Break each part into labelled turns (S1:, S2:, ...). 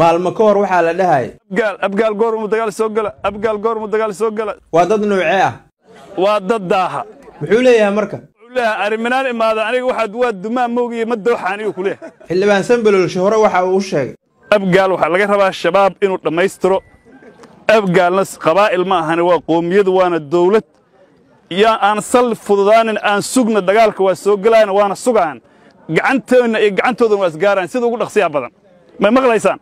S1: maalmo ka hor waxaa la dhahay waa dad nuucee ah waa dad daaha muxuu leeyahay marka arriminaan imaada aniga waxaad waa dumaa moogiye ma dooxaan iyuu ku leeyahay xildhibaan sambalolshe hore waxa uu u sheegay abgaal waxaa laga rabaa shabaab inuu dhammaystiro abgaalna qabaa'il ma ahane waa qoomiyad waana dawlad yaa aan sal fududaanin aan sugna dagaalka waa soo gelayna waana sugaan gacanteena iyo gacantoodan waa isgaaraan sida ugu dhaqsiyaa badan may maqlaysaan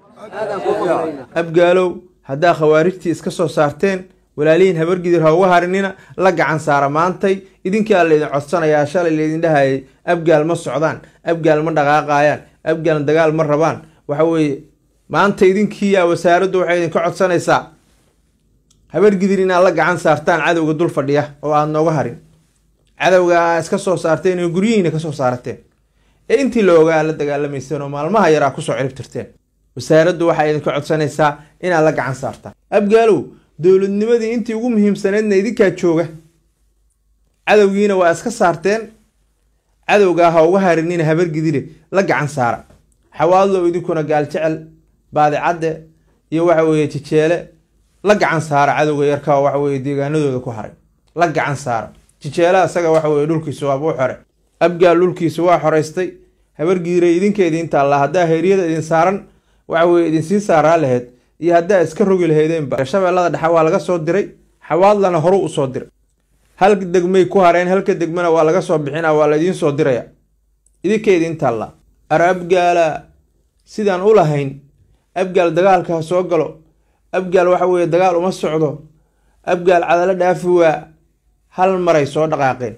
S1: abgaalow haddaa khawaarijtii iska soo saarteen walaalihiin habargidir ha uga harinina la gacan saara maantay idinkaa laydin codsanayaa shalay laydin dhahayay abgaal ma socdaan abgaal ma dhaqaaqayaan abgaal dagaal ma rabaan waxa weeye maanta idinkiiyaa wasaaraddu waxay idinka codsanaysaa habargidir inaad la gacan saartaan cadowga dul fadhiya oo aad nooga harin cadowgaa iska soo saarteen oo guryihiina kasoo saarateen ee intii la ogaa la dagaalamayseen oo maalmaha yaraa kusoo cirib tirteen wasaaraddu waxaa idinka codsanaysaa inaad la gacan saartaan abgaalow dowladnimadii intii ugu muhiimsaneedna idinkaa jooga cadowgiina waa iska saarteen cadowgaa ah ha uga harinina habargidile la gacan saara xawaadlow idinkuna gaaljecel baadicadde iyo waxa weeye jijeele la gacan saara cadowga yarkaa waxa weye deegaanadooda ku haray la gacan saara jijeela isaga waxa weye dhulkiisu waabuu xore abgaal dhulkiisu waa xoraystay habargiiray idinkeedii intaa la haddaa heeryada idin saaran waxa weye idinsii saaraa lahayd iyo haddaa iska rogi lahaydeenba shabeellada dhexe waa laga soo diray xawaadlana horu usoo diray hal degmay ku hareen halka degmana waa laga soo bixina waa laidiin soo diraya idinka idiin arabgaala sidaan u lahayn abgaal dagaalka ha soo galo abgaal waxa weeye dagaal uma socdo abgaal cadalo dhaafi waa hal maray soo dhaqaaqeen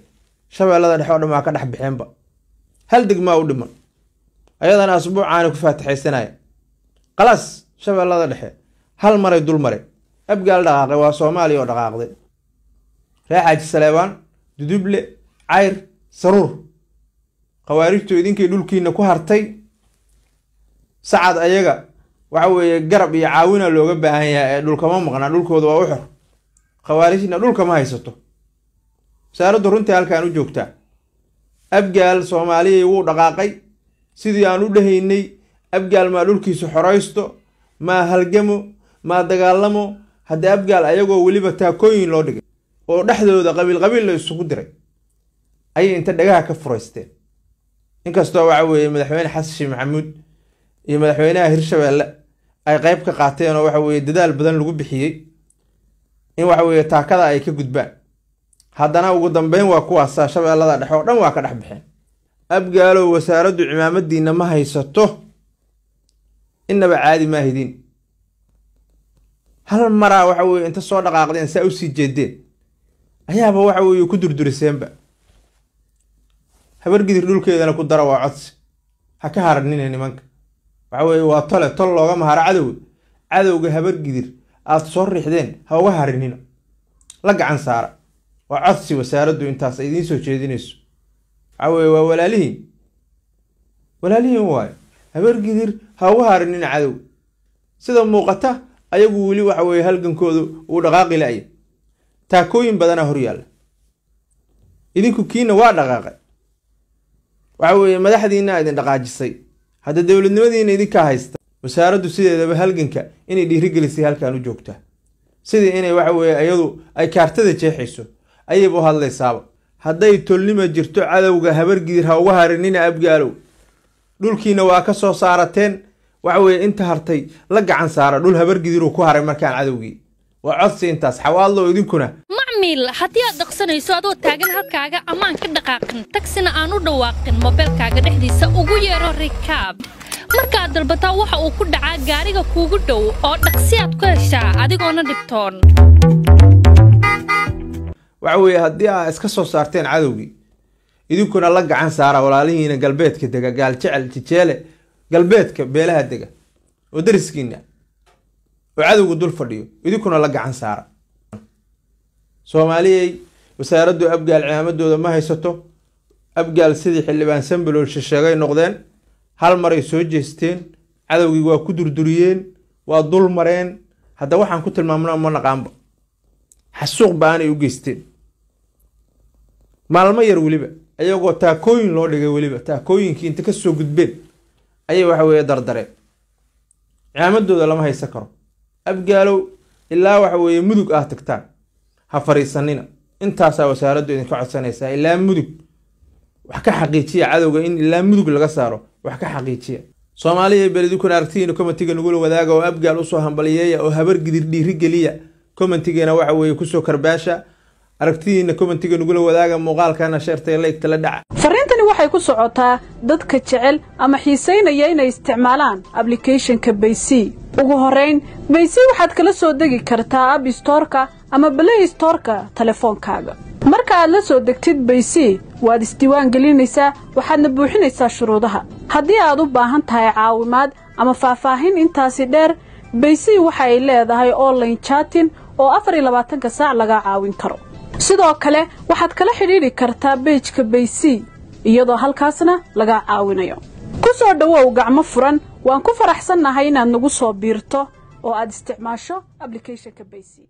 S1: shabeellada dhexe oo dhan waa ka dhex baxeenba hal degmaa u dhiman ayadana asbuucaani ku faataxaysanaya qalaas shabeellada dhexe hal maray dul mare abgaal dhaqaaqay waa soomaaliya oo dhaqaaqday xaaji saleebaan duduble cayr saruur khawaarijtu idinkii dhulkiina ku hartay sacad ayaga waxa weeye garab iyo caawina looga baahan yahay ee dhulkama maqnaa dhulkooda waa u xor khawaarijna dhulkama haysato wasaaraddu runtii halkaan u joogtaa abgaal soomaaliya wuu dhaqaaqay sidii aan u dhahaynay abgaal maa dhulkiisa xoraysto maa halgamo maa dagaalamo haddii abgaal ayagoo weliba taakooyin loo dhigay oo dhexdooda qabiil qabiil la isugu diray ayay inta dhagaha ka furaysteen inkastoo waxa weeye madaxweyne xasan sheekh maxamuud iyo madaxweynaha hirshabeelle ay qayb ka qaateen oo waxa weeye dadaal badan lagu bixiyey in waxa weeye taakada ay ka gudbaan haddana ugu dambeyn waa kuwaasaa shabeellada dhexe oo dhan waa ka dhex baxeen abgaalow wasaaraddu cimaamadiinna ma haysato inaba caadi maahidin hal maraa waxa weye inta soo dhaqaaqdeen saa usii jeeddeen ayaaba waxa weye ku durduriseenba habargidir dhulkeedana ku dara waa codsi ha ka haranine nimanka waxa weye waa tole tol looga maharo cadowga cadowga habargidir gidir aad soo riixdeen ha uga harinina la gacan saara waa codsi wasaaraddu intaas idiin soo jeedinayso waxa weye waa walaalihiin walaalihiin waayo habargidir ha uga harinin cadow sida muuqata ayagu weli waxa weeye halgankoodu uu dhaqaaqi la'ya taakooyin badanaa horyaalla idinku kiina waa dhaqaaqay waxa weeye madaxdiinaa idin dhaqaajisay hadda dowladnimadiina idinkaa haysta wasaaraddu sideedaba halganka inay dhiirigelisay halkan u joogtaa sidii inay waxa weeye iyadu ay kaartada jeexayso ayayba u hadlaysaaba hadday tolnima jirto cadowga habargidir ha uga harinina abgaalow dhulkiina waa ka soo saarateen waxa weye inta hartay la gacan saara dhul habargidiruu ku haray markaan cadowgii waa codsi intaas xawaallow idinkuna
S2: macmiil haddii aad dhaqsanayso adoo taagan halkaaga ammaan ka dhaqaaqin tagsina aan u dhawaaqin mobeelkaaga dhexdiisa ugu yeero rikaab markaad dalbataa waxa uu ku dhacaa gaariga kuugu dhow oo dhaqsi aad ku heshaa adigoona dhibtoon
S1: waxa weye haddii aa iska soo saarteen cadowgii idinkuna la gacan saara walaalihiina galbeedka dega gaaljecel jecel jijeele galbeedka beelaha dega oo dariskiina oo cadowga dul fadhiyo idinkuna la gacan saara soomaaliyay wasaaraddu abgaal cilaamadooda ma haysato abgaal sidii xildhibaan sambaloo shisheegay noqdeen hal maray soo jeesteen cadowgii waa ku durduriyeen waa dul mareen hadda waxaan ku tilmaamnaa ma naqaanba xasuuq ba u geysteen maalmo yar weliba ayagoo taakooyin loo dhigay weliba taakooyinkii inta kasoo gudbeen ayay waxa weye dardareen cimaamadooda lama haysan karo abgaalow ilaa waxa weeye mudug ah tagtaan ha fariisanina intaasaa wasaaraddu idinka codsanaysaa ilaa mudug wax ka xaqiijiya cadowga in ilaa mudug laga saaro wax ka xaqiijiya soomaaliya beledi kun aragtihiinu kommantiga nagula wadaaga oo abgaal usoo hambalyeeya oo habar gidir dhiiri geliya kommantigeena waxa weeye kusoo karbaasha aragtidiina kommentiga nagula wadaaga muuqaalkana sheertay laygta la dhaca
S2: fariintani waxay ku socotaa dadka jecel ama xiisaynaya inay isticmaalaan ablicathonka baysii ugu horayn baysii waxaad kala soo degi kartaa ab stoorka ama balay stoorka telefoonkaaga marka aad la soo degtid baysii waad isdiiwaan gelinaysaa waxaadna buuxinaysaa shuruudaha haddii aad u baahan tahay caawimaad ama faahfaahin intaasi dheer baysii waxa ay leedahay online jaatin oo afar iyo labaatanka saac lagaa caawin karo sidoo kale waxaad kala xidhiidhi kartaa beejka baysii iyadoo halkaasna lagaa caawinayo ku soo dhowow gacmo furan waan ku faraxsannahay inaad nagu soo biirto oo aad isticmaasho ablicathonka baysii